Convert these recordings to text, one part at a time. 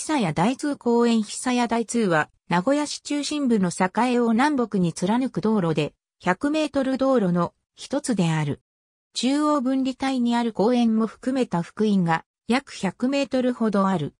久屋大通公園久屋大通は、名古屋市中心部の栄を南北に貫く道路で、100メートル道路の一つである。中央分離帯にある公園も含めた福音が約100メートルほどある。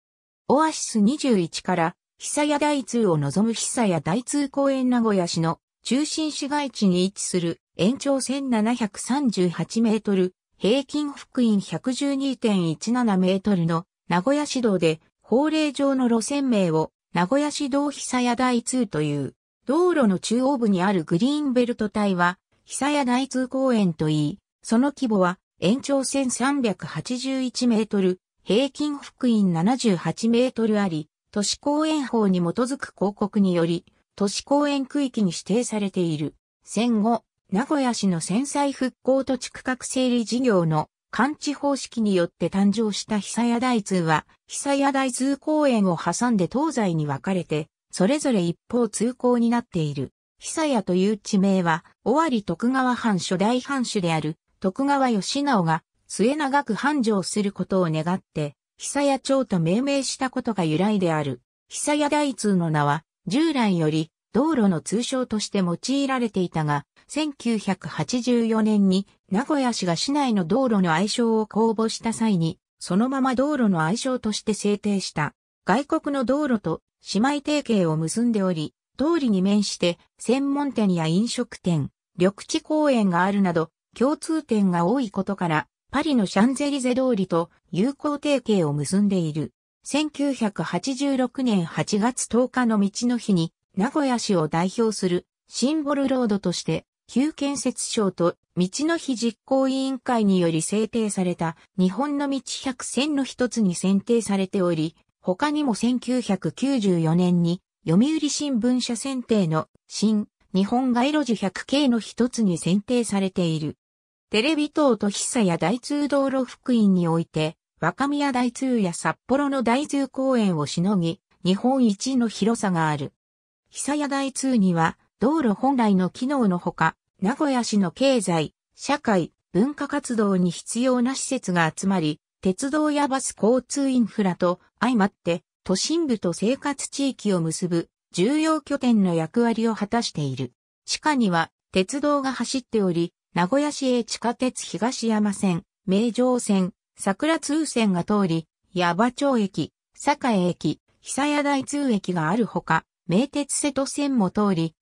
オアシス21から、久屋大通を望む久屋大通公園名古屋市の中心市街地に位置する延長1738メートル、平均福音112.17メートルの名古屋市道で法令上の路線名を名古屋市道久屋台通という、道路の中央部にあるグリーンベルト帯は、久屋台通公園といい、その規模は延長1381メートル、平均幅員78メートルあり、都市公園法に基づく広告により、都市公園区域に指定されている。戦後、名古屋市の戦災復興土地区画整理事業の感知方式によって誕生した久屋大通は、久屋大通公園を挟んで東西に分かれて、それぞれ一方通行になっている。久屋という地名は、尾張徳川藩初代藩主である、徳川義直が末長く繁盛することを願って、久屋町と命名したことが由来である。久屋大通の名は、従来より道路の通称として用いられていたが、1984年に名古屋市が市内の道路の愛称を公募した際に、そのまま道路の愛称として制定した外国の道路と姉妹提携を結んでおり、通りに面して専門店や飲食店、緑地公園があるなど共通点が多いことから、パリのシャンゼリゼ通りと友好提携を結んでいる。1986年8月10日の道の日に、名古屋市を代表するシンボルロードとして旧建設省と道の日実行委員会により制定された日本の道100選の一つに選定されており、他にも1994年に読売新聞社選定の新日本街路樹100系の一つに選定されている。テレビ塔と久屋大通道路福音において、若宮大通や札幌の大通公園をしのぎ、日本一の広さがある。久屋大通には、道路本来の機能のほか、名古屋市の経済、社会、文化活動に必要な施設が集まり、鉄道やバス交通インフラと相まって都心部と生活地域を結ぶ重要拠点の役割を果たしている。地下には鉄道が走っており、名古屋市営地下鉄東山線、名城線、桜通線が通り、矢場町駅、栄駅、久屋台通駅があるほか、名鉄瀬戸線も通り、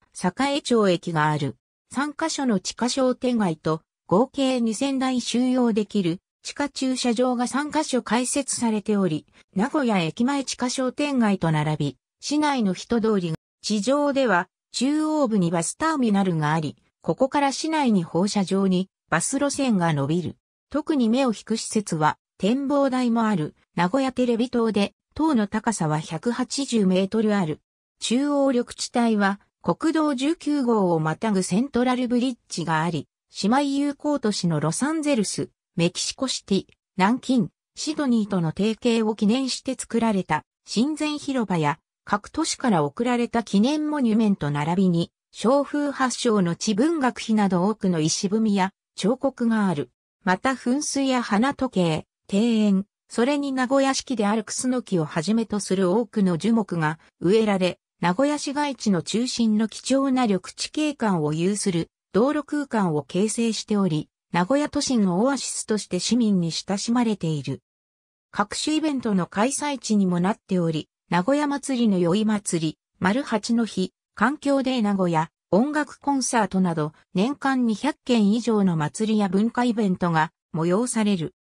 栄町駅がある。3カ所の地下商店街と合計2000台収容できる地下駐車場が3カ所開設されており、名古屋駅前地下商店街と並び、市内の人通りが、地上では中央部にバスターミナルがあり、ここから市内に放射状にバス路線が伸びる。特に目を引く施設は展望台もある名古屋テレビ塔で、塔の高さは180メートルある。中央緑地帯は国道19号をまたぐセントラルブリッジがあり、姉妹友好都市のロサンゼルス、メキシコシティ、南京、シドニーとの提携を記念して作られた神前広場や各都市から贈られた記念モニュメント並びに、昭風発祥の地文学碑など多くの石踏みや彫刻がある。また噴水や花時計、庭園、それに名古屋式であるクスノキをはじめとする多くの樹木が植えられ、名古屋市街地の中心の貴重な緑地景観を有する道路空間を形成しており、名古屋都心のオアシスとして市民に親しまれている。各種イベントの開催地にもなっており、名古屋祭りの宵祭り、丸八の日、環境で名古屋、音楽コンサートなど、年間200件以上の祭りや文化イベントが催される。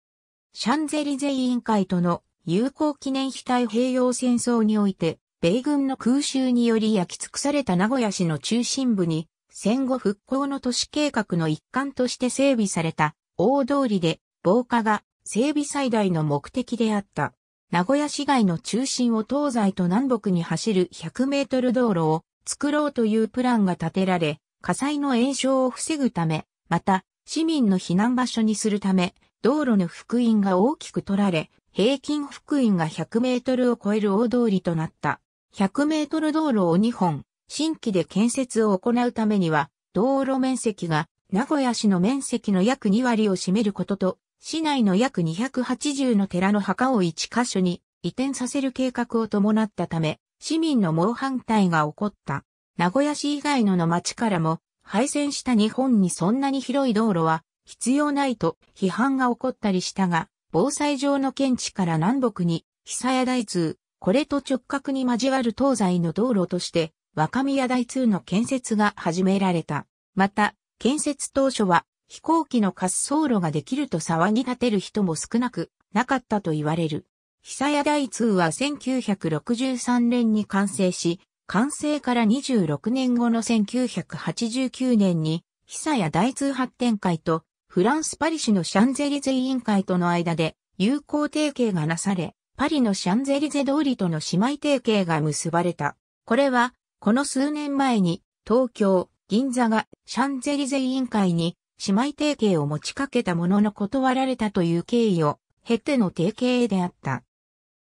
シャンゼリゼ委員会との友好記念碑対併用戦争において、米軍の空襲により焼き尽くされた名古屋市の中心部に、戦後復興の都市計画の一環として整備された大通りで防火が整備最大の目的であった。名古屋市街の中心を東西と南北に走る100メートル道路を作ろうというプランが立てられ、火災の延焼を防ぐため、また市民の避難場所にするため、道路の福音が大きく取られ、平均福音が100メートルを超える大通りとなった。100メートル道路を2本、新規で建設を行うためには、道路面積が名古屋市の面積の約2割を占めることと、市内の約280の寺の墓を1カ所に移転させる計画を伴ったため、市民の猛反対が起こった。名古屋市以外のの町からも、敗戦した日本にそんなに広い道路は必要ないと批判が起こったりしたが、防災上の見地から南北に、久屋大通、これと直角に交わる東西の道路として、若宮台2の建設が始められた。また、建設当初は飛行機の滑走路ができると騒ぎ立てる人も少なくなかったと言われる。久屋台2は1963年に完成し、完成から26年後の1989年に、久屋台2発展会とフランスパリ市のシャンゼリゼ委員会との間で友好提携がなされ、パリのシャンゼリゼ通りとの姉妹提携が結ばれた。これは、この数年前に、東京、銀座がシャンゼリゼ委員会に姉妹提携を持ちかけたものの断られたという経緯を経ての提携であった。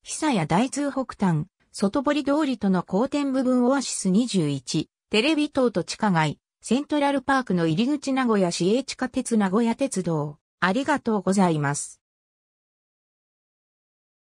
久屋大通北端、外堀通りとの交点部分オアシス21、テレビ塔と地下街、セントラルパークの入り口名古屋市営地下鉄名古屋鉄道。ありがとうございます。